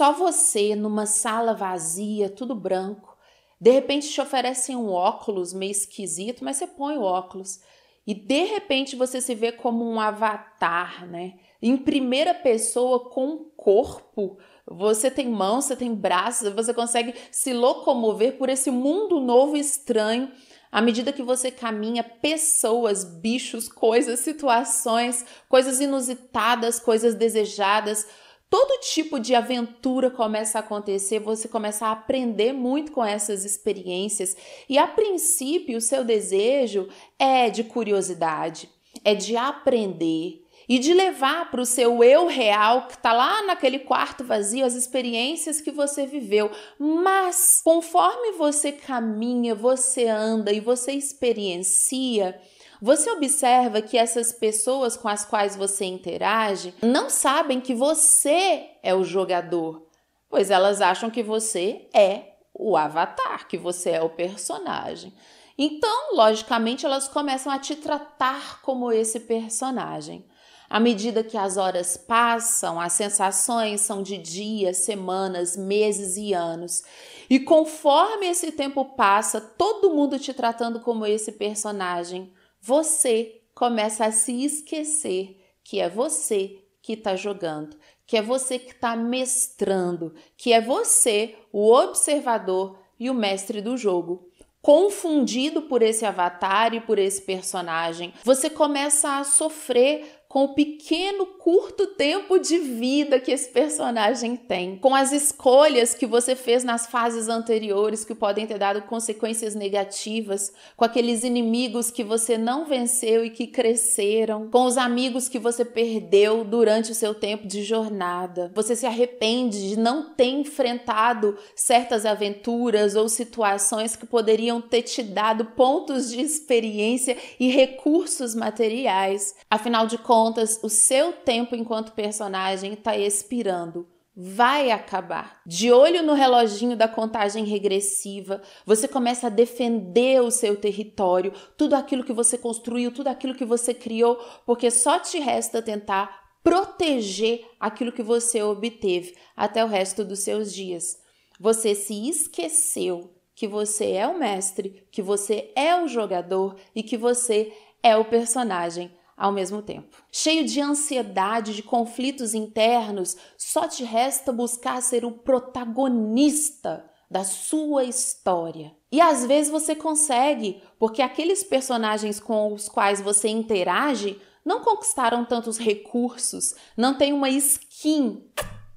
Só você, numa sala vazia, tudo branco. De repente te oferecem um óculos meio esquisito, mas você põe o óculos. E de repente você se vê como um avatar, né? Em primeira pessoa, com corpo. Você tem mãos, você tem braços, você consegue se locomover por esse mundo novo e estranho. À medida que você caminha, pessoas, bichos, coisas, situações, coisas inusitadas, coisas desejadas, todo tipo de aventura começa a acontecer, você começa a aprender muito com essas experiências. E a princípio, o seu desejo é de curiosidade, é de aprender e de levar para o seu eu real que está lá naquele quarto vazio as experiências que você viveu. Mas conforme você caminha, você anda e você experiencia, você observa que essas pessoas com as quais você interage não sabem que você é o jogador, pois elas acham que você é o avatar, que você é o personagem. Então, logicamente, elas começam a te tratar como esse personagem. À medida que as horas passam, as sensações são de dias, semanas, meses e anos. E conforme esse tempo passa, todo mundo te tratando como esse personagem você começa a se esquecer que é você que está jogando, que é você que está mestrando, que é você o observador e o mestre do jogo. Confundido por esse avatar e por esse personagem, você começa a sofrer com o pequeno, curto tempo de vida que esse personagem tem, com as escolhas que você fez nas fases anteriores que podem ter dado consequências negativas, com aqueles inimigos que você não venceu e que cresceram, com os amigos que você perdeu durante o seu tempo de jornada. Você se arrepende de não ter enfrentado certas aventuras ou situações que poderiam ter te dado pontos de experiência e recursos materiais. Afinal de contas, contas, o seu tempo enquanto personagem está expirando. Vai acabar. De olho no reloginho da contagem regressiva, você começa a defender o seu território, tudo aquilo que você construiu, tudo aquilo que você criou, porque só te resta tentar proteger aquilo que você obteve até o resto dos seus dias. Você se esqueceu que você é o mestre, que você é o jogador e que você é o personagem ao mesmo tempo. Cheio de ansiedade, de conflitos internos, só te resta buscar ser o protagonista da sua história. E às vezes você consegue, porque aqueles personagens com os quais você interage não conquistaram tantos recursos, não tem uma skin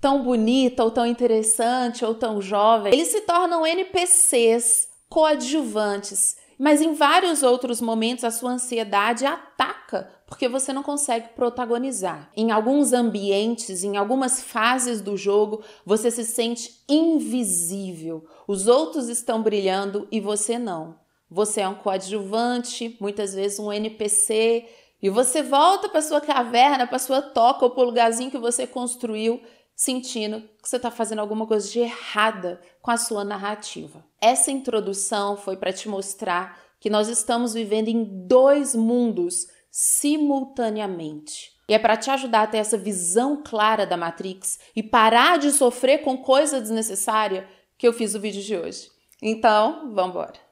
tão bonita ou tão interessante ou tão jovem. Eles se tornam NPCs coadjuvantes mas em vários outros momentos a sua ansiedade ataca porque você não consegue protagonizar. Em alguns ambientes, em algumas fases do jogo, você se sente invisível. Os outros estão brilhando e você não. Você é um coadjuvante, muitas vezes um NPC, e você volta para sua caverna, para sua toca ou para o lugarzinho que você construiu sentindo que você está fazendo alguma coisa de errada com a sua narrativa. Essa introdução foi para te mostrar que nós estamos vivendo em dois mundos simultaneamente. E é para te ajudar a ter essa visão clara da Matrix e parar de sofrer com coisa desnecessária que eu fiz o vídeo de hoje. Então, vamos embora.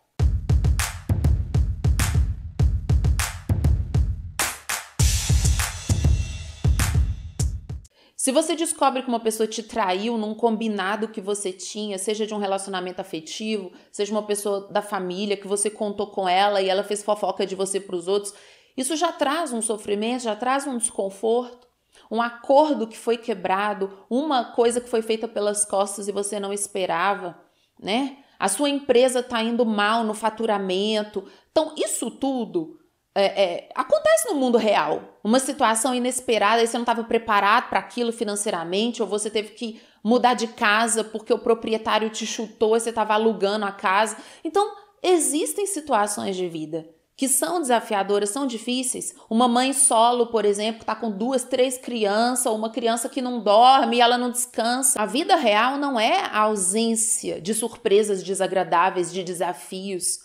Se você descobre que uma pessoa te traiu num combinado que você tinha, seja de um relacionamento afetivo, seja uma pessoa da família que você contou com ela e ela fez fofoca de você para os outros, isso já traz um sofrimento, já traz um desconforto, um acordo que foi quebrado, uma coisa que foi feita pelas costas e você não esperava, né? A sua empresa está indo mal no faturamento. Então, isso tudo é, é, acontece no mundo real. Uma situação inesperada e você não estava preparado para aquilo financeiramente, ou você teve que mudar de casa porque o proprietário te chutou e você estava alugando a casa. Então, existem situações de vida que são desafiadoras, são difíceis. Uma mãe solo, por exemplo, está com duas, três crianças, ou uma criança que não dorme e ela não descansa. A vida real não é a ausência de surpresas desagradáveis, de desafios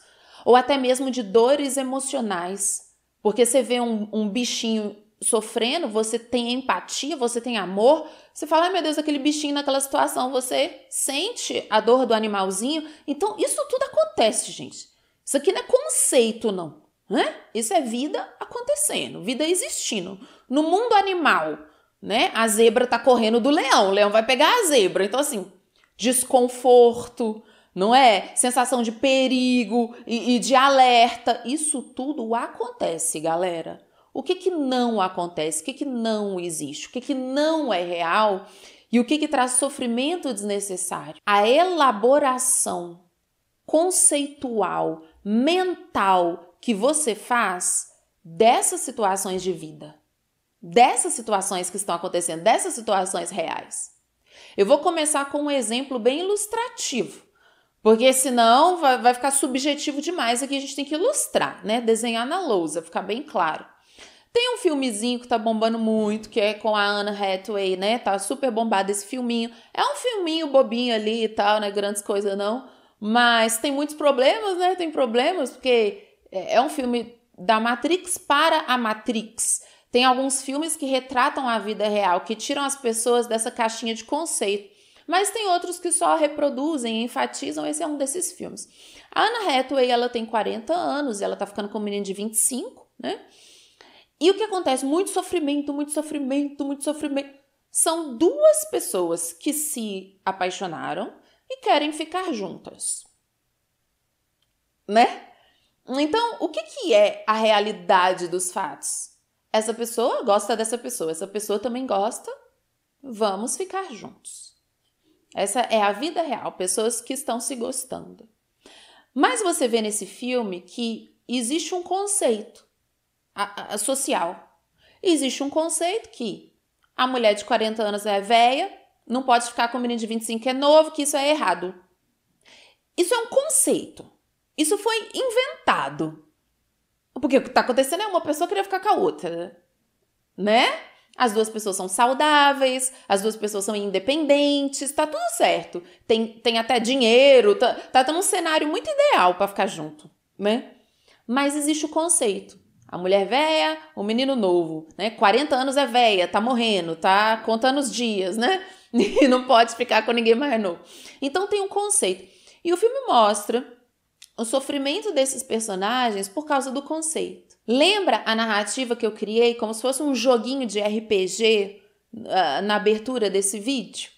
ou até mesmo de dores emocionais. Porque você vê um, um bichinho sofrendo, você tem empatia, você tem amor, você fala, ai meu Deus, aquele bichinho naquela situação, você sente a dor do animalzinho. Então, isso tudo acontece, gente. Isso aqui não é conceito, não. Né? Isso é vida acontecendo, vida existindo. No mundo animal, né? A zebra tá correndo do leão, o leão vai pegar a zebra. Então, assim, desconforto, não é? Sensação de perigo e, e de alerta. Isso tudo acontece, galera. O que, que não acontece? O que, que não existe? O que, que não é real? E o que, que traz sofrimento desnecessário? A elaboração conceitual, mental que você faz dessas situações de vida, dessas situações que estão acontecendo, dessas situações reais. Eu vou começar com um exemplo bem ilustrativo. Porque senão vai, vai ficar subjetivo demais. Aqui a gente tem que ilustrar, né? Desenhar na lousa, ficar bem claro. Tem um filmezinho que tá bombando muito, que é com a Anna Hathaway, né? Tá super bombado esse filminho. É um filminho bobinho ali e tal, né? Grandes coisas não. Mas tem muitos problemas, né? Tem problemas, porque é, é um filme da Matrix para a Matrix. Tem alguns filmes que retratam a vida real, que tiram as pessoas dessa caixinha de conceito. Mas tem outros que só reproduzem, enfatizam, esse é um desses filmes. A Anna Hathaway, ela tem 40 anos, ela tá ficando com um menino de 25, né? E o que acontece? Muito sofrimento, muito sofrimento, muito sofrimento. São duas pessoas que se apaixonaram e querem ficar juntas. Né? Então, o que, que é a realidade dos fatos? Essa pessoa gosta dessa pessoa, essa pessoa também gosta. Vamos ficar juntos. Essa é a vida real, pessoas que estão se gostando. Mas você vê nesse filme que existe um conceito social. Existe um conceito que a mulher de 40 anos é velha, não pode ficar com o menino de 25 que é novo, que isso é errado. Isso é um conceito. Isso foi inventado. Porque o que está acontecendo é uma pessoa queria ficar com a outra, né? As duas pessoas são saudáveis, as duas pessoas são independentes, tá tudo certo. Tem, tem até dinheiro, tá, tá, tá cenário muito ideal para ficar junto, né? Mas existe o conceito. A mulher velha, o menino novo, né? 40 anos é velha, tá morrendo, tá contando os dias, né? E não pode ficar com ninguém mais novo. Então tem um conceito. E o filme mostra o sofrimento desses personagens por causa do conceito. Lembra a narrativa que eu criei como se fosse um joguinho de RPG uh, ah, na abertura desse vídeo?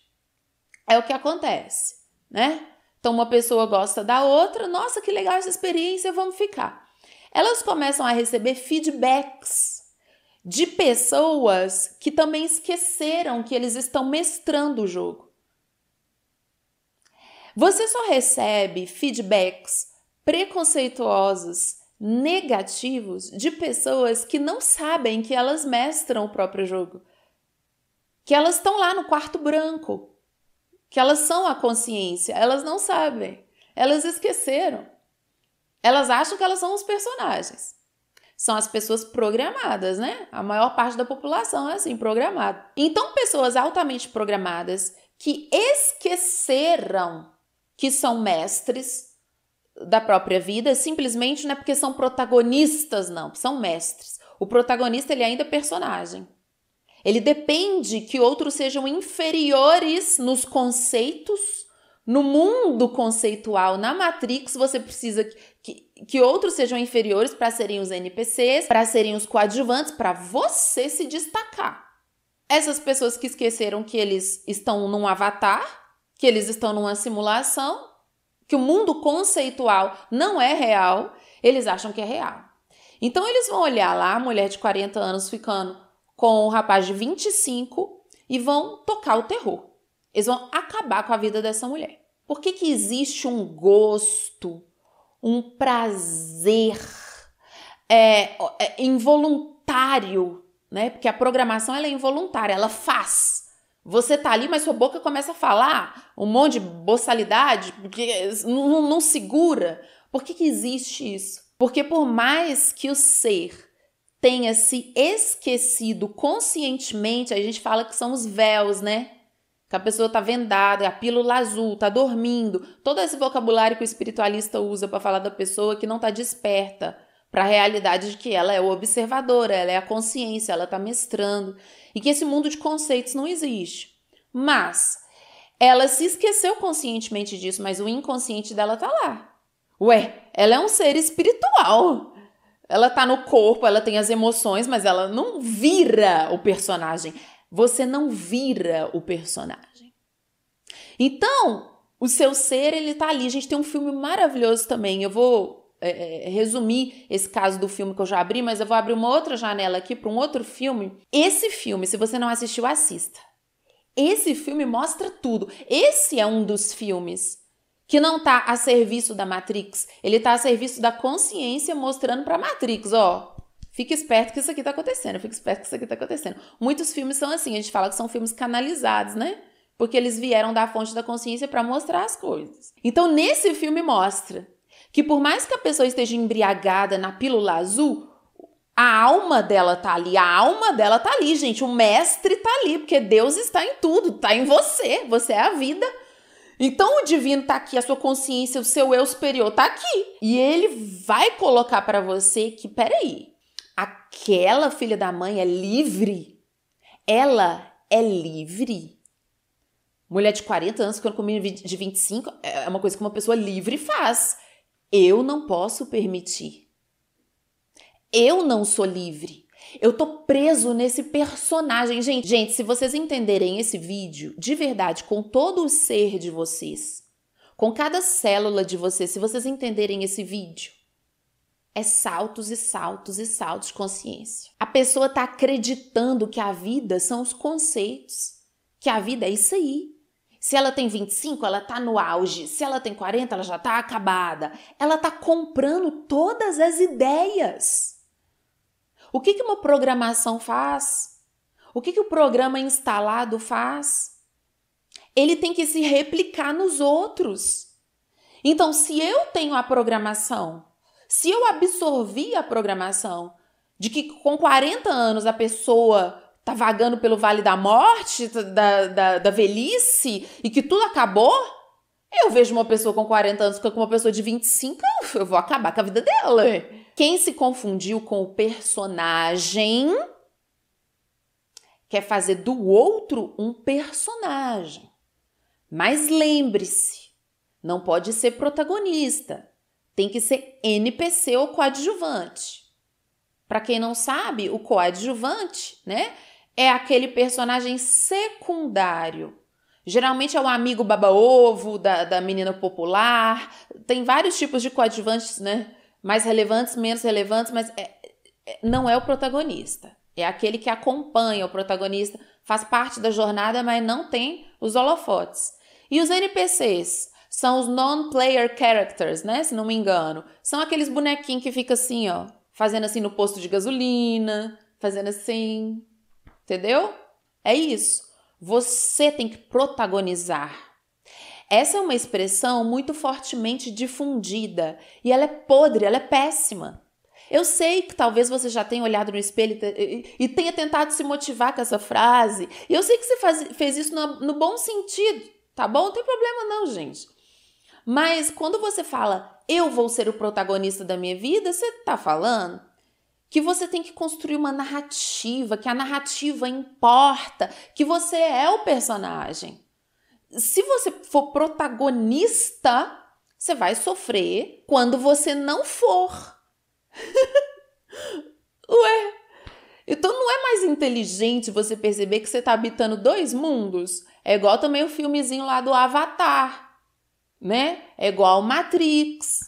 É o que acontece, né? Então uma pessoa gosta da outra, nossa, que legal essa experiência, vamos ficar. Elas começam a receber feedbacks de pessoas que também esqueceram que eles estão mestrando o jogo. Você só recebe feedbacks preconceituosos negativos de pessoas que não sabem que elas mestram o próprio jogo. Que elas estão lá no quarto branco. Que elas são a consciência. Elas não sabem. Elas esqueceram. Elas acham que elas são os personagens. São as pessoas programadas, né? A maior parte da população é assim, programada. Então, pessoas altamente programadas que esqueceram que são mestres da própria vida, simplesmente não é porque são protagonistas, não, são mestres. O protagonista ele ainda é personagem. Ele depende que outros sejam inferiores nos conceitos, no mundo conceitual, na Matrix, você precisa que, que, que outros sejam inferiores para serem os NPCs, para serem os coadjuvantes, para você se destacar. Essas pessoas que esqueceram que eles estão num avatar, que eles estão numa simulação, que o mundo conceitual não é real, eles acham que é real. Então eles vão olhar lá a mulher de 40 anos ficando com o rapaz de 25 e vão tocar o terror. Eles vão acabar com a vida dessa mulher. Por que, que existe um gosto, um prazer é, é, involuntário, né? Porque a programação ela é involuntária, ela faz. Você tá ali, mas sua boca começa a falar um monte de boçalidade, porque não, não segura. Por que, que existe isso? Porque por mais que o ser tenha se esquecido conscientemente, a gente fala que são os véus, né? Que a pessoa tá vendada, a pílula azul, tá dormindo. Todo esse vocabulário que o espiritualista usa para falar da pessoa que não tá desperta para a realidade de que ela é o observador, ela é a consciência, ela está mestrando e que esse mundo de conceitos não existe. Mas ela se esqueceu conscientemente disso, mas o inconsciente dela está lá. Ué, ela é um ser espiritual. Ela tá no corpo, ela tem as emoções, mas ela não vira o personagem. Você não vira o personagem. Então, o seu ser, ele tá ali. A gente tem um filme maravilhoso também. Eu vou é, é, é, resumir esse caso do filme que eu já abri, mas eu vou abrir uma outra janela aqui para um outro filme. Esse filme, se você não assistiu, assista. Esse filme mostra tudo. Esse é um dos filmes que não está a serviço da Matrix, ele está a serviço da consciência mostrando para a Matrix, ó, Fique esperto que isso aqui tá acontecendo, fique esperto que isso aqui tá acontecendo. Muitos filmes são assim, a gente fala que são filmes canalizados, né? Porque eles vieram da fonte da consciência para mostrar as coisas. Então, nesse filme mostra que por mais que a pessoa esteja embriagada na pílula azul, a alma dela tá ali, a alma dela tá ali, gente. O mestre tá ali, porque Deus está em tudo, tá em você, você é a vida. Então o divino tá aqui, a sua consciência, o seu eu superior tá aqui. E ele vai colocar para você que, peraí, aquela filha da mãe é livre. Ela é livre. Mulher de 40 anos quando com de 25 é uma coisa que uma pessoa livre faz. Eu não posso permitir. Eu não sou livre. Eu tô preso nesse personagem. Gente, gente, se vocês entenderem esse vídeo de verdade, com todo o ser de vocês, com cada célula de vocês, se vocês entenderem esse vídeo, é saltos e saltos e saltos de consciência. A pessoa tá acreditando que a vida são os conceitos, que a vida é isso aí. Se ela tem 25, ela está no auge. Se ela tem 40, ela já está acabada. Ela está comprando todas as ideias. O que, que uma programação faz? O que, que o programa instalado faz? Ele tem que se replicar nos outros. Então, se eu tenho a programação, se eu absorvi a programação de que com 40 anos a pessoa tá vagando pelo vale da morte, da, da, da, velhice, e que tudo acabou? Eu vejo uma pessoa com 40 anos com uma pessoa de 25, eu vou acabar com a vida dela. É. Quem se confundiu com o personagem quer fazer do outro um personagem. Mas lembre-se, não pode ser protagonista, tem que ser NPC ou coadjuvante. Para quem não sabe, o coadjuvante, né, é aquele personagem secundário. Geralmente é um amigo baba-ovo da, da menina popular. Tem vários tipos de coadjuvantes, né? Mais relevantes, menos relevantes, mas é, é não é o protagonista. É aquele que acompanha o protagonista, faz parte da jornada, mas não tem os holofotes. E os NPCs? São os non-player characters, né? Se não me engano. São aqueles bonequinhos que fica assim, ó. Fazendo assim no posto de gasolina, fazendo assim. Entendeu? É isso. Você tem que protagonizar. Essa é uma expressão muito fortemente difundida e ela é podre, ela é péssima. Eu sei que talvez você já tenha olhado no espelho e tenha tentado se motivar com essa frase. E eu sei que você faz, fez isso no, no, bom sentido, tá bom? Não tem problema, não, gente. Mas quando você fala eu vou ser o protagonista da minha vida, você tá falando que você tem que construir uma narrativa, que a narrativa importa, que você é o personagem. Se você for protagonista, você vai sofrer quando você não for. Ué, então não é mais inteligente você perceber que você está habitando dois mundos? É igual também o filmezinho lá do Avatar, né? É igual Matrix.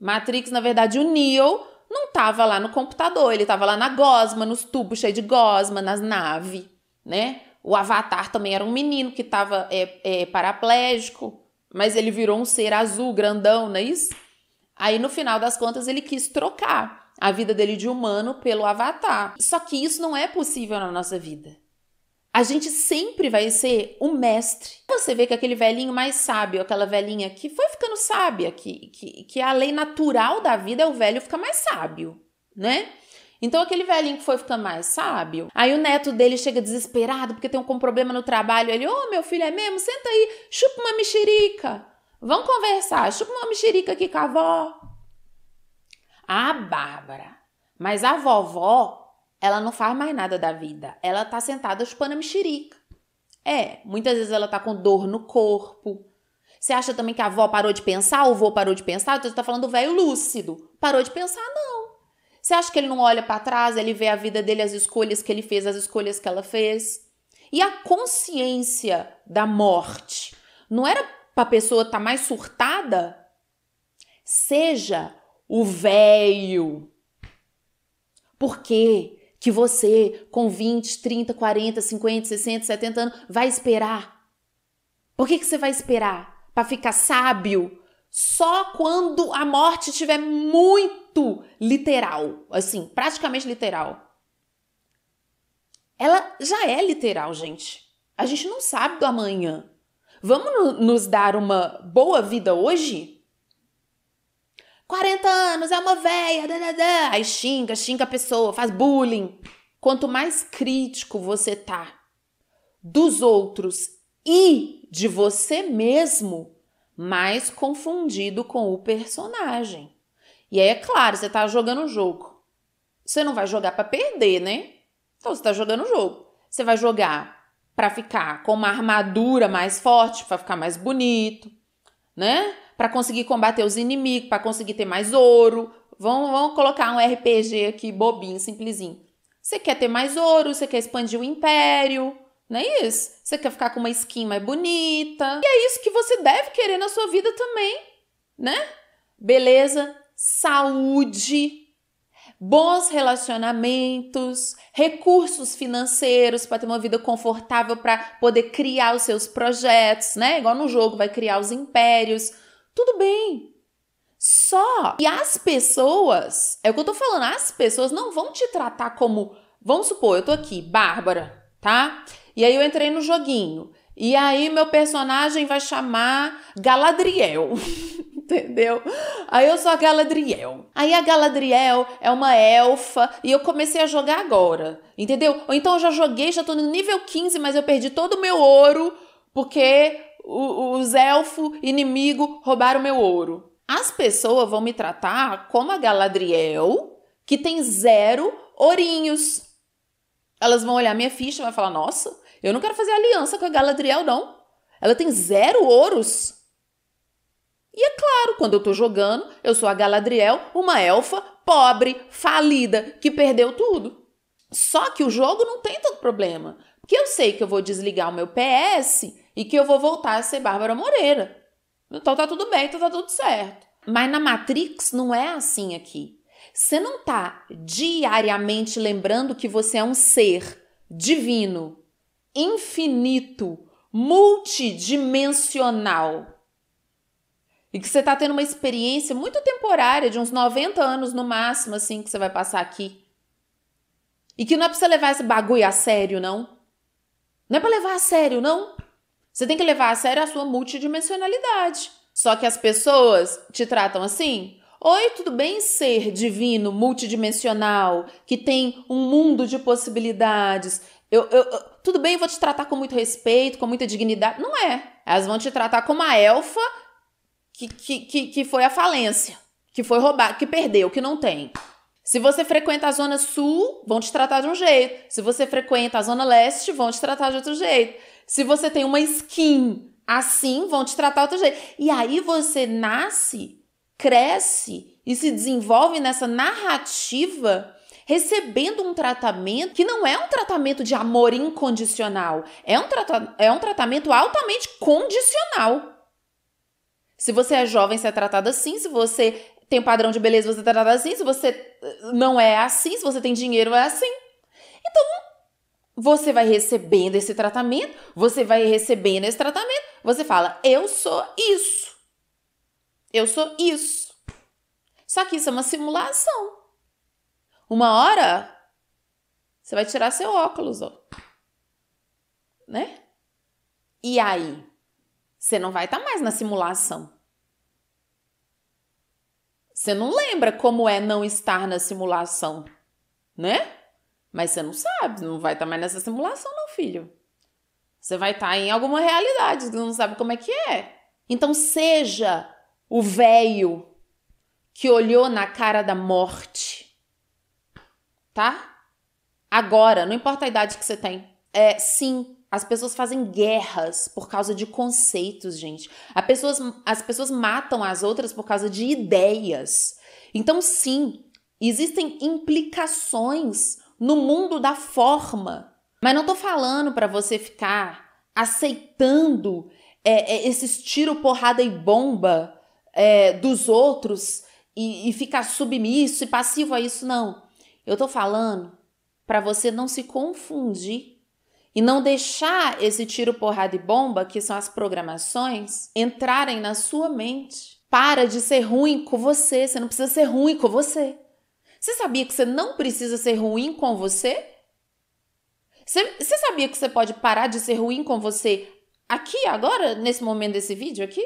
Matrix, na verdade, o Neo não estava lá no computador, ele estava lá na gosma, nos tubos cheios de gosma, nas naves, né? O Avatar também era um menino que estava é, é, paraplégico, mas ele virou um ser azul, grandão, não é isso? Aí no final das contas ele quis trocar a vida dele de humano pelo Avatar. Só que isso não é possível na nossa vida a gente sempre vai ser o mestre. Você vê que aquele velhinho mais sábio, aquela velhinha que foi ficando sábia, que, que, que a lei natural da vida é o velho ficar mais sábio, né? Então aquele velhinho que foi ficando mais sábio, aí o neto dele chega desesperado porque tem um problema no trabalho, ele, ô oh, meu filho, é mesmo? Senta aí, chupa uma mexerica, vamos conversar, chupa uma mexerica aqui com a avó. Ah, Bárbara, mas a vovó ela não faz mais nada da vida. Ela tá sentada chupando a mexerica. É, muitas vezes ela tá com dor no corpo. Você acha também que a avó parou de pensar, o avô parou de pensar? Então, você tá falando do velho lúcido. Parou de pensar, não. Você acha que ele não olha para trás, ele vê a vida dele, as escolhas que ele fez, as escolhas que ela fez? E a consciência da morte não era pra pessoa estar tá mais surtada? Seja o velho. por quê que você, com 20, 30, 40, 50, 60, 70 anos, vai esperar? Por que, que você vai esperar? Para ficar sábio? Só quando a morte estiver muito literal assim, praticamente literal. Ela já é literal, gente. A gente não sabe do amanhã. Vamos nos dar uma boa vida hoje? 40 anos, é uma véia, dadadá. aí xinga, xinga a pessoa, faz bullying. Quanto mais crítico você tá dos outros e de você mesmo, mais confundido com o personagem. E aí é claro, você tá jogando o jogo. Você não vai jogar para perder, né? Então você tá jogando o jogo. Você vai jogar para ficar com uma armadura mais forte, para ficar mais bonito, né? para conseguir combater os inimigos, para conseguir ter mais ouro. Vamos, vamos colocar um RPG aqui bobinho, simplesinho. Você quer ter mais ouro, você quer expandir o império, não é isso? Você quer ficar com uma skin mais bonita. E é isso que você deve querer na sua vida também, né? Beleza, saúde, bons relacionamentos, recursos financeiros para ter uma vida confortável para poder criar os seus projetos, né? Igual no jogo vai criar os impérios tudo bem. Só. E as pessoas, é o que eu tô falando, as pessoas não vão te tratar como. Vamos supor, eu tô aqui, Bárbara, tá? E aí eu entrei no joguinho. E aí meu personagem vai chamar Galadriel. entendeu? Aí eu sou a Galadriel. Aí a Galadriel é uma elfa e eu comecei a jogar agora, entendeu? Ou então eu já joguei, já tô no nível 15, mas eu perdi todo o meu ouro porque os elfos inimigo roubaram meu ouro. As pessoas vão me tratar como a Galadriel, que tem zero ourinhos. Elas vão olhar minha ficha e vão falar: Nossa, eu não quero fazer aliança com a Galadriel, não. Ela tem zero ouros. E é claro, quando eu tô jogando, eu sou a Galadriel, uma elfa pobre, falida, que perdeu tudo. Só que o jogo não tem tanto problema que eu sei que eu vou desligar o meu PS e que eu vou voltar a ser Bárbara Moreira. Então tá tudo bem, então tá tudo certo. Mas na Matrix não é assim aqui. Você não tá diariamente lembrando que você é um ser divino, infinito, multidimensional. E que você tá tendo uma experiência muito temporária, de uns 90 anos no máximo, assim, que você vai passar aqui. E que não é pra você levar esse bagulho a sério, não. Não é para levar a sério, não. Você tem que levar a sério a sua multidimensionalidade. Só que as pessoas te tratam assim? Oi, tudo bem, ser divino, multidimensional, que tem um mundo de possibilidades. Eu, eu, eu, tudo bem, vou te tratar com muito respeito, com muita dignidade. Não é. Elas vão te tratar como a elfa que, que, que, que foi a falência, que foi roubada, que perdeu, que não tem. Se você frequenta a zona sul, vão te tratar de um jeito. Se você frequenta a zona leste, vão te tratar de outro jeito. Se você tem uma skin assim, vão te tratar de outro jeito. E aí você nasce, cresce e se desenvolve nessa narrativa recebendo um tratamento que não é um tratamento de amor incondicional, é um, é um tratamento altamente condicional. Se você é jovem, você é tratado assim. Se você tem um padrão de beleza, você tá nada assim. Se você eh, não é assim, se você tem dinheiro, é assim. Então, você vai recebendo esse tratamento, você vai recebendo esse tratamento, você fala, eu sou isso. Eu sou isso. Só que isso é uma simulação. Uma hora, você vai tirar seu óculos, ó. Né? E aí? Você não vai estar tá mais na simulação. Você não lembra como é não estar na simulação, né? Mas você não sabe, não vai estar tá mais nessa simulação, não, filho. Você vai estar tá em alguma realidade Você não sabe como é que é. Então seja o véio que olhou na cara da morte, tá? Agora, não importa a idade que você tem. É, sim, as pessoas fazem guerras por causa de conceitos, gente. As pessoas, as pessoas matam as outras por causa de ideias. Então, sim, existem implicações no mundo da forma. Mas não tô falando para você ficar aceitando é, é, esses tiro, porrada e bomba é, dos outros e, e ficar submisso e passivo a isso, não. Eu tô falando para você não se confundir e não deixar esse tiro, porrada e bomba, que são as programações, entrarem na sua mente. Para de ser ruim com você, você não precisa ser ruim com você. Você sabia que você não precisa ser ruim com você? Você, você sabia que você pode parar de ser ruim com você aqui, agora, nesse momento desse vídeo aqui?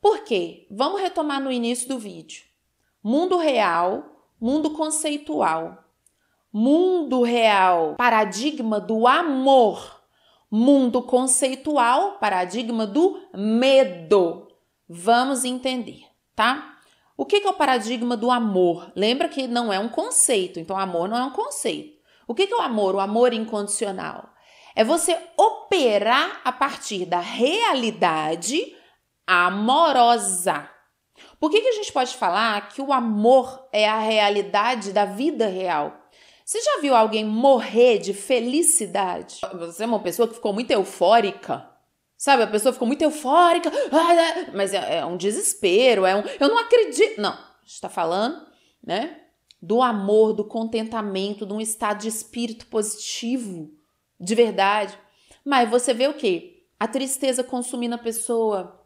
Por quê? Vamos retomar no início do vídeo. Mundo real, mundo conceitual mundo real, paradigma do amor, mundo conceitual, paradigma do medo. Vamos entender, tá? O que é o paradigma do amor? Lembra que não é um conceito, então amor não é um conceito. O que é o amor? O amor incondicional. É você operar a partir da realidade amorosa. Por que, que a gente pode falar que o amor é a realidade da vida real? Você já viu alguém morrer de felicidade? Você é uma pessoa que ficou muito eufórica. Sabe, a pessoa ficou muito eufórica, mas é, é, um desespero, é um. Eu não acredito. Não, está falando, né? Do amor, do contentamento, de um estado de espírito positivo, de verdade. Mas você vê o quê? A tristeza consumindo a pessoa.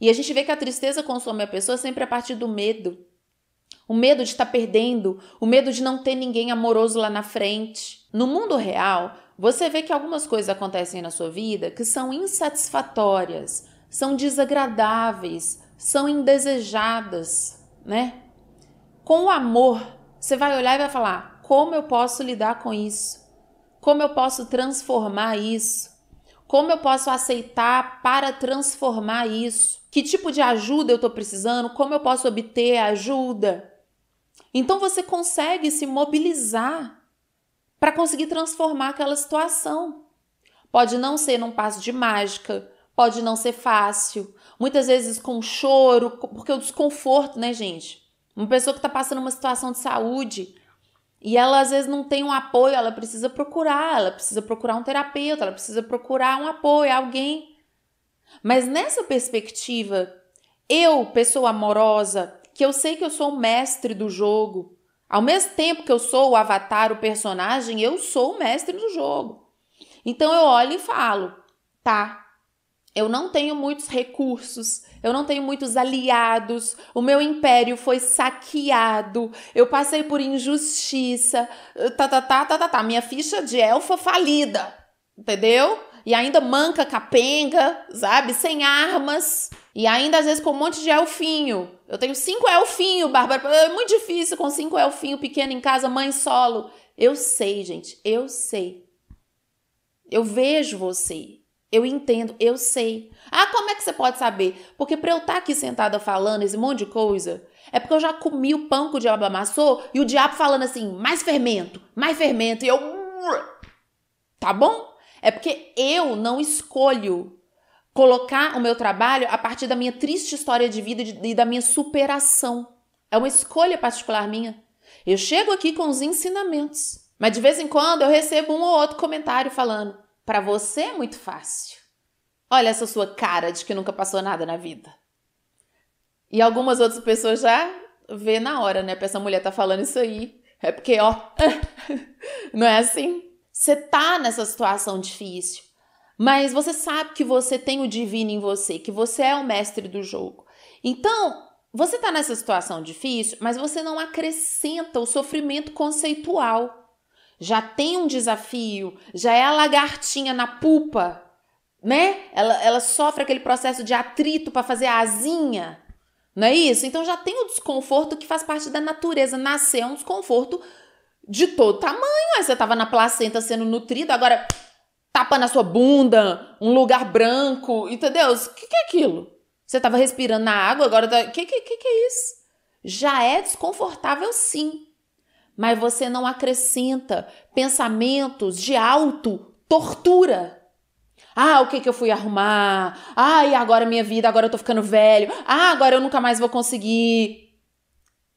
E a gente vê que a tristeza consome a pessoa sempre a partir do medo o medo de estar tá perdendo, o medo de não ter ninguém amoroso lá na frente. No mundo real, você vê que algumas coisas acontecem na sua vida que são insatisfatórias, são desagradáveis, são indesejadas, né? Com o amor, você vai olhar e vai falar: como eu posso lidar com isso? Como eu posso transformar isso? Como eu posso aceitar para transformar isso? Que tipo de ajuda eu estou precisando? Como eu posso obter ajuda? Então você consegue se mobilizar para conseguir transformar aquela situação. Pode não ser num passo de mágica, pode não ser fácil, muitas vezes com choro, porque o desconforto, né, gente? Uma pessoa que está passando uma situação de saúde e ela às vezes não tem um apoio, ela precisa procurar, ela precisa procurar um terapeuta, ela precisa procurar um apoio, alguém. Mas nessa perspectiva, eu, pessoa amorosa, que eu sei que eu sou o mestre do jogo. Ao mesmo tempo que eu sou o avatar, o personagem, eu sou o mestre do jogo. Então eu olho e falo: tá, eu não tenho muitos recursos, eu não tenho muitos aliados, o meu império foi saqueado, eu passei por injustiça, tá, tá, tá, tá, tá, tá, minha ficha de elfa falida, entendeu? e ainda manca, capenga, sabe? Sem armas. E ainda às vezes com um monte de elfinho. Eu tenho cinco elfinho, Bárbara. É muito difícil com cinco elfinho pequeno em casa, mãe solo. Eu sei, gente, eu sei. Eu vejo você. Eu entendo, eu sei. Ah, como é que você pode saber? Porque para eu estar tá aqui sentada falando esse monte de coisa, é porque eu já comi o pão que o diabo amassou e o diabo falando assim, mais fermento, mais fermento. E eu. Tá bom? É porque eu não escolho colocar o meu trabalho a partir da minha triste história de vida e da minha superação. É uma escolha particular minha. Eu chego aqui com os ensinamentos, mas de vez em quando eu recebo um ou outro comentário falando: para você é muito fácil. Olha essa sua cara de que nunca passou nada na vida. E algumas outras pessoas já vê na hora, né? Essa mulher tá falando isso aí. É porque, ó, não é assim. Você tá nessa situação difícil, mas você sabe que você tem o divino em você, que você é o mestre do jogo. Então, você tá nessa situação difícil, mas você não acrescenta o sofrimento conceitual. Já tem um desafio, já é a lagartinha na pupa, né? Ela, ela sofre aquele processo de atrito para fazer a asinha. Não é isso? Então já tem o desconforto que faz parte da natureza. Nascer é um desconforto de todo tamanho. Aí você tava na placenta sendo nutrida, agora tapa na sua bunda, um lugar branco, entendeu? O que, que é aquilo? Você tava respirando na água, agora tá. O que, que, que, que é isso? Já é desconfortável, sim. Mas você não acrescenta pensamentos de auto-tortura. Ah, o que que eu fui arrumar? Ah, e agora minha vida, agora eu tô ficando velho. Ah, agora eu nunca mais vou conseguir.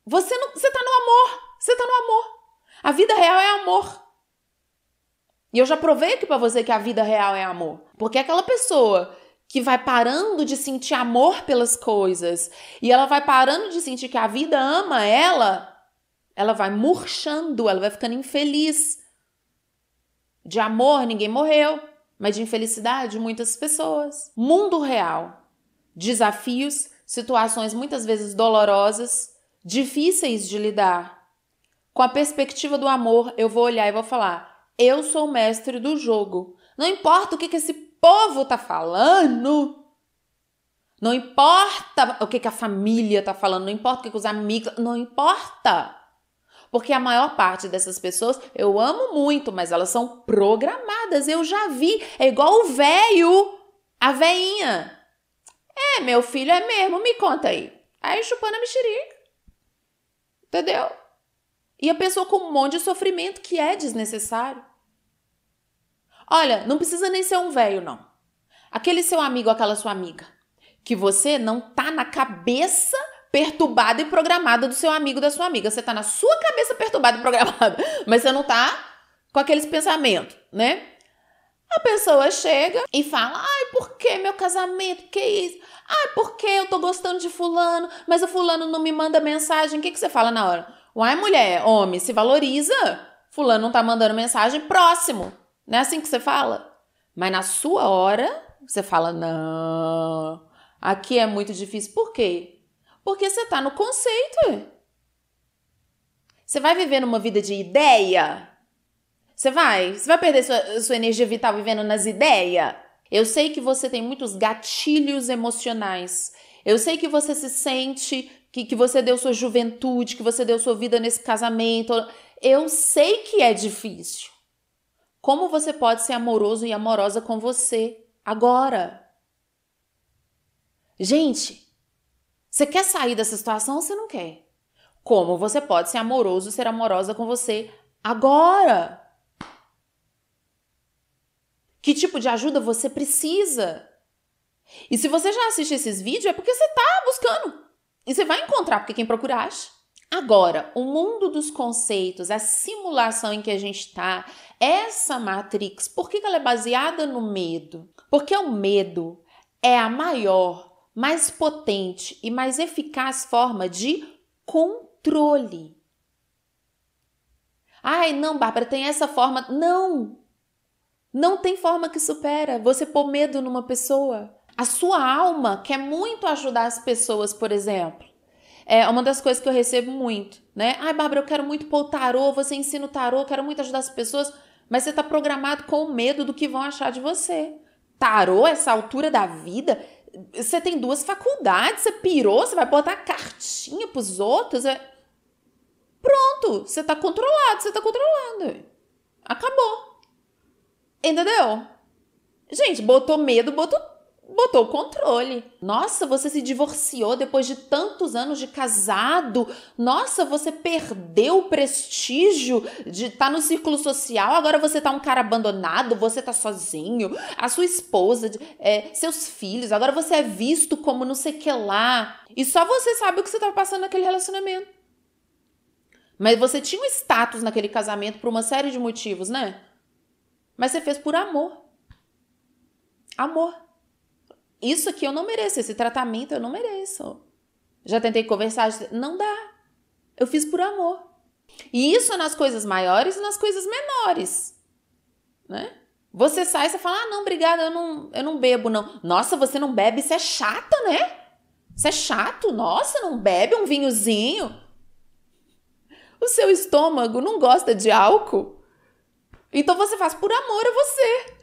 Você não, você tá no amor. Você tá no amor. A vida real é amor. E eu já provei aqui para você que a vida real é amor. Porque é aquela pessoa que vai parando de sentir amor pelas coisas e ela vai parando de sentir que a vida ama ela, ela vai murchando, ela vai ficando infeliz. De amor, ninguém morreu, mas de infelicidade, muitas pessoas. Mundo real. Desafios, situações muitas vezes dolorosas, difíceis de lidar. Com a perspectiva do amor, eu vou olhar e vou falar: eu sou o mestre do jogo. Não importa o que, que esse povo tá falando, não importa o que, que a família tá falando, não importa o que, que os amigos. Não importa. Porque a maior parte dessas pessoas eu amo muito, mas elas são programadas. Eu já vi. É igual o velho, a veinha. É, meu filho é mesmo, me conta aí. Aí chupando a mexerica. Entendeu? E a pessoa com um monte de sofrimento que é desnecessário. Olha, não precisa nem ser um velho, não. Aquele seu amigo, aquela sua amiga, que você não tá na cabeça perturbada e programada do seu amigo, da sua amiga. Você tá na sua cabeça perturbada e programada, mas você não tá com aqueles pensamentos, né? A pessoa chega e fala: ai, por que meu casamento? Que isso? Ai, por que eu tô gostando de Fulano, mas o Fulano não me manda mensagem? O que, que você fala na hora? Uai, mulher, homem, se valoriza. Fulano não tá mandando mensagem próximo. Não é assim que você fala? Mas na sua hora, você fala: não, aqui é muito difícil. Por quê? Porque você tá no conceito. Você vai viver numa vida de ideia? Você vai? Você vai perder sua, sua energia vital vivendo nas ideias? Eu sei que você tem muitos gatilhos emocionais. Eu sei que você se sente que, que você deu sua juventude, que você deu sua vida nesse casamento. Eu sei que é difícil. Como você pode ser amoroso e amorosa com você agora? Gente, você quer sair dessa situação ou você não quer? Como você pode ser amoroso e ser amorosa com você agora? Que tipo de ajuda você precisa? E se você já assiste esses vídeos, é porque você tá buscando e você vai encontrar, porque quem procurar acha. Agora, o mundo dos conceitos, a simulação em que a gente está, essa matrix, por que ela é baseada no medo? Porque o medo é a maior, mais potente e mais eficaz forma de controle. Ai, não, Bárbara, tem essa forma. Não! Não tem forma que supera você pôr medo numa pessoa a sua alma quer muito ajudar as pessoas, por exemplo. É uma das coisas que eu recebo muito, né? Ai, Bárbara, eu quero muito pôr o tarô, você ensina o tarô, quero muito ajudar as pessoas, mas você tá programado com o medo do que vão achar de você. Tarô, essa altura da vida, você tem duas faculdades, você pirou, você vai botar cartinha pros outros. É... Pronto, você tá controlado, você tá controlando. Acabou. Entendeu? Gente, botou medo, botou botou o controle. Nossa, você se divorciou depois de tantos anos de casado. Nossa, você perdeu o prestígio de estar tá no círculo social. Agora você tá um cara abandonado, você tá sozinho. A sua esposa, é, seus filhos. Agora você é visto como não sei que lá. E só você sabe o que você tá passando naquele relacionamento. Mas você tinha um status naquele casamento por uma série de motivos, né? Mas você fez por amor. Amor isso aqui eu não mereço, esse tratamento eu não mereço. Já tentei conversar, não dá. Eu fiz por amor. E isso nas coisas maiores e nas coisas menores, né? Você sai e você fala, ah, não, obrigada, eu não, eu não bebo, não. Nossa, você não bebe, isso é chata, né? Isso é chato, nossa, não bebe um vinhozinho. O seu estômago não gosta de álcool. Então você faz por amor a você.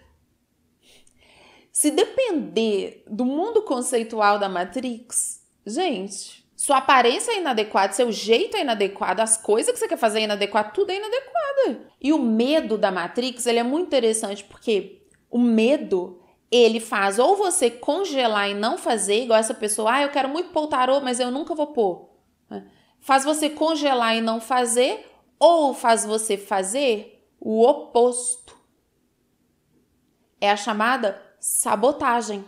Se depender do mundo conceitual da Matrix, gente, sua aparência é inadequada, seu jeito é inadequado, as coisas que você quer fazer é inadequado, tudo é inadequado. E o medo da Matrix, ele é muito interessante porque o medo ele faz ou você congelar e não fazer, igual essa pessoa, ah, eu quero muito pôr o tarô, mas eu nunca vou pôr. Né? Faz você congelar e não fazer, ou faz você fazer o oposto. É a chamada sabotagem.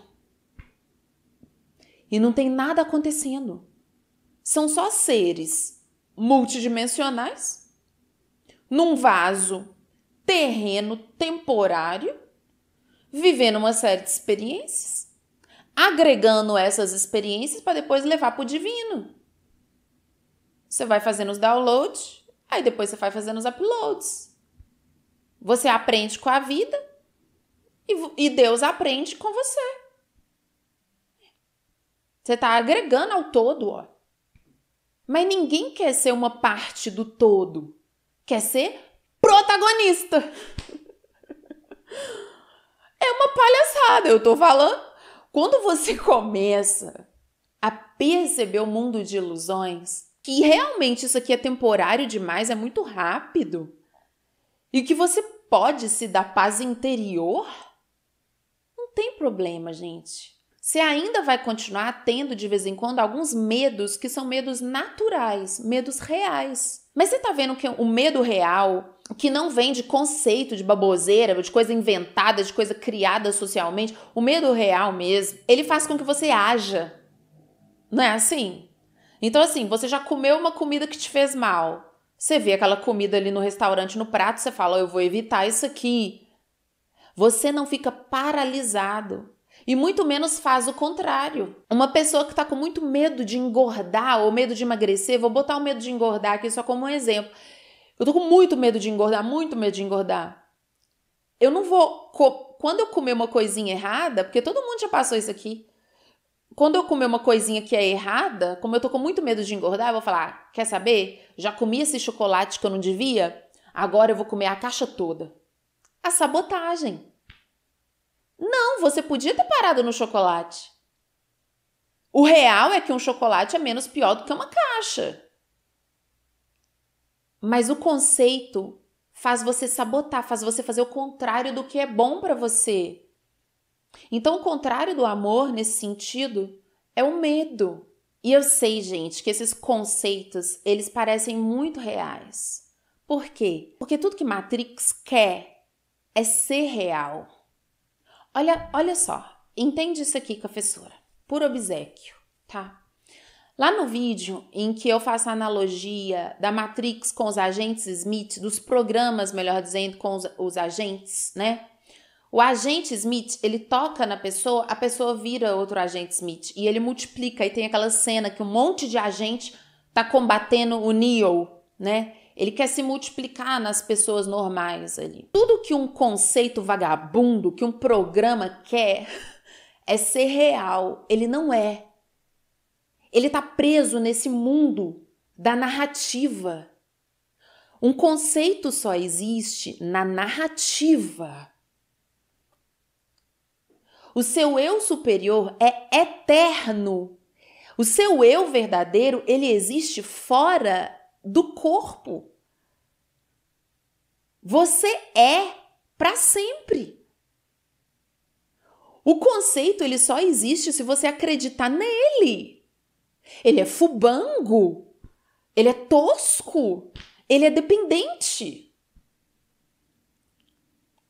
E não tem nada acontecendo. São só seres multidimensionais num vaso terreno temporário, vivendo uma série de experiências, agregando essas experiências para depois levar para o divino. Você vai fazendo os downloads, aí depois você vai fazendo os uploads. Você aprende com a vida e, e Deus aprende com você. Você está agregando ao todo, ó. Mas ninguém quer ser uma parte do todo. Quer ser protagonista. É uma palhaçada, eu tô falando. Quando você começa a perceber o mundo de ilusões, que realmente isso aqui é temporário demais, é muito rápido, e que você pode se dar paz interior, tem problema, gente. Você ainda vai continuar tendo de vez em quando alguns medos que são medos naturais, medos reais. Mas você tá vendo que o medo real, que não vem de conceito de baboseira, de coisa inventada, de coisa criada socialmente, o medo real mesmo, ele faz com que você haja. Não é assim? Então, assim, você já comeu uma comida que te fez mal. Você vê aquela comida ali no restaurante, no prato, você fala, oh, eu vou evitar isso aqui. Você não fica paralisado. E muito menos faz o contrário. Uma pessoa que está com muito medo de engordar ou medo de emagrecer, vou botar o medo de engordar aqui só como um exemplo. Eu tô com muito medo de engordar, muito medo de engordar. Eu não vou. Quando eu comer uma coisinha errada, porque todo mundo já passou isso aqui. Quando eu comer uma coisinha que é errada, como eu tô com muito medo de engordar, eu vou falar: ah, quer saber? Já comi esse chocolate que eu não devia? Agora eu vou comer a caixa toda a sabotagem. Não, você podia ter parado no chocolate. O real é que um chocolate é menos pior do que uma caixa. Mas o conceito faz você sabotar, faz você fazer o contrário do que é bom para você. Então, o contrário do amor nesse sentido é o medo. E eu sei, gente, que esses conceitos, eles parecem muito reais. Por quê? Porque tudo que Matrix quer é ser real. Olha, olha só, entende isso aqui, professora, por obsequio, tá? Lá no vídeo em que eu faço a analogia da Matrix com os agentes Smith, dos programas, melhor dizendo, com os, os agentes, né? O agente Smith, ele toca na pessoa, a pessoa vira outro agente Smith e ele multiplica e tem aquela cena que um monte de agente tá combatendo o Neo, né? Ele quer se multiplicar nas pessoas normais ali. Tudo que um conceito vagabundo, que um programa quer, é ser real. Ele não é. Ele está preso nesse mundo da narrativa. Um conceito só existe na narrativa. O seu eu superior é eterno. O seu eu verdadeiro, ele existe fora do corpo. Você é para sempre. O conceito ele só existe se você acreditar nele. Ele é fubango. Ele é tosco. Ele é dependente.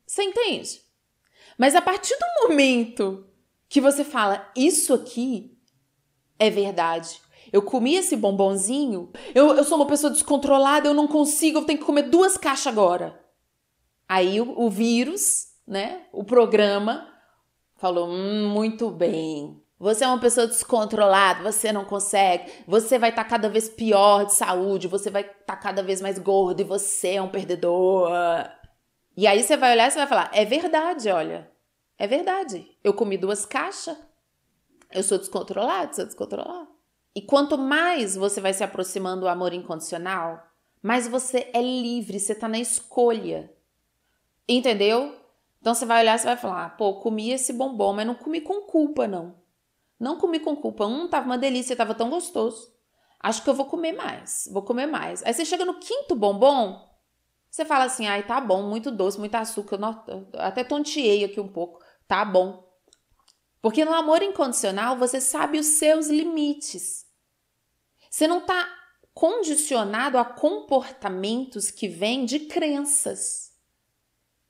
Você entende? Mas a partir do momento que você fala isso aqui é verdade, eu comi esse bombonzinho, eu, eu sou uma pessoa descontrolada, eu não consigo, eu tenho que comer duas caixas agora. Aí o, o vírus, né, o programa, falou: hum, muito bem, você é uma pessoa descontrolada, você não consegue, você vai estar tá cada vez pior de saúde, você vai estar tá cada vez mais gordo e você é um perdedor. E aí você vai olhar e você vai falar: é verdade, olha, é verdade. Eu comi duas caixas, eu sou descontrolado, sou descontrolado. E quanto mais você vai se aproximando do amor incondicional, mais você é livre, você tá na escolha. Entendeu? Então você vai olhar e vai falar: ah, pô, comi esse bombom, mas não comi com culpa, não. Não comi com culpa. Um tava uma delícia, tava tão gostoso. Acho que eu vou comer mais, vou comer mais. Aí você chega no quinto bombom, você fala assim: ai, tá bom, muito doce, muito açúcar. Eu até tonteei aqui um pouco. Tá bom. Porque no amor incondicional você sabe os seus limites. Você não está condicionado a comportamentos que vêm de crenças.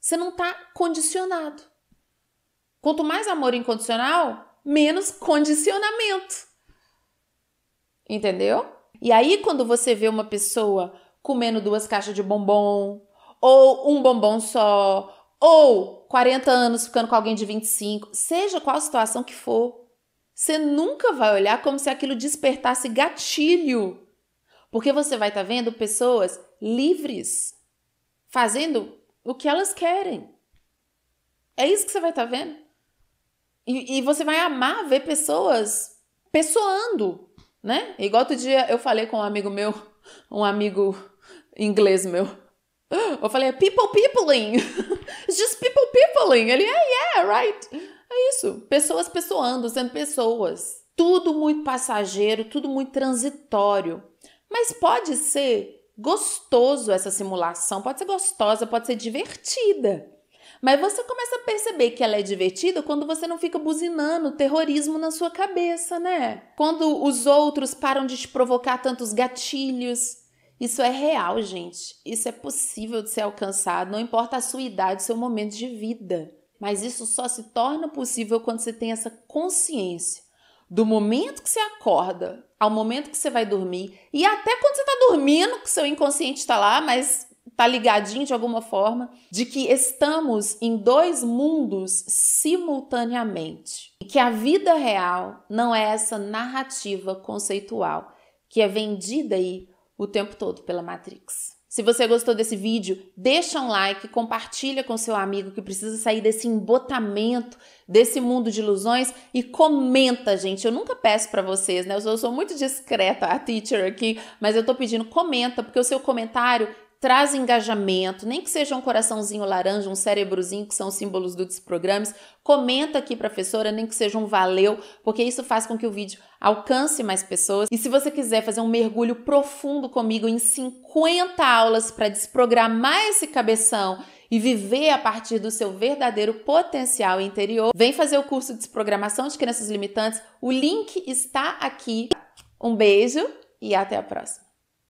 Você não está condicionado. Quanto mais amor incondicional, menos condicionamento. Entendeu? E aí, quando você vê uma pessoa comendo duas caixas de bombom, ou um bombom só, ou 40 anos ficando com alguém de 25, seja qual situação que for, você nunca vai olhar como se aquilo despertasse gatilho, porque você vai estar tá vendo pessoas livres, fazendo o que elas querem. É isso que você vai estar tá vendo. E, e, você vai amar ver pessoas pessoando, né? Igual outro dia eu falei com um amigo meu, um amigo inglês meu. Eu falei, people peopling. It's just people peopling. Ele, yeah, yeah, right. É isso. Pessoas pessoando, sendo pessoas. Tudo muito passageiro, tudo muito transitório. Mas pode ser gostoso essa simulação, pode ser gostosa, pode ser divertida. Mas você começa a perceber que ela é divertida quando você não fica buzinando terrorismo na sua cabeça, né? Quando os outros param de te provocar tantos gatilhos. Isso é real, gente. Isso é possível de ser alcançado, não importa a sua idade, seu momento de vida. Mas isso só se torna possível quando você tem essa consciência do momento que você acorda ao momento que você vai dormir e até quando você está dormindo, que seu inconsciente está lá, mas está ligadinho de alguma forma, de que estamos em dois mundos simultaneamente. E que a vida real não é essa narrativa conceitual que é vendida aí o tempo todo pela Matrix. Se você gostou desse vídeo, deixa um like, compartilha com seu amigo que precisa sair desse embotamento, desse mundo de ilusões e comenta, gente. Eu nunca peço para vocês, né? Eu sou, eu sou muito discreta, a teacher aqui, mas eu tô pedindo comenta, porque o seu comentário traz engajamento, nem que seja um coraçãozinho laranja, um cérebrozinho, que são os símbolos dos programas. Comenta aqui, professora, nem que seja um valeu, porque isso faz com que o vídeo alcance mais pessoas. E se você quiser fazer um mergulho profundo comigo em 50 aulas para desprogramar esse cabeção e viver a partir do seu verdadeiro potencial interior, vem fazer o curso de desprogramação de crianças limitantes. O link está aqui. Um beijo e até a próxima.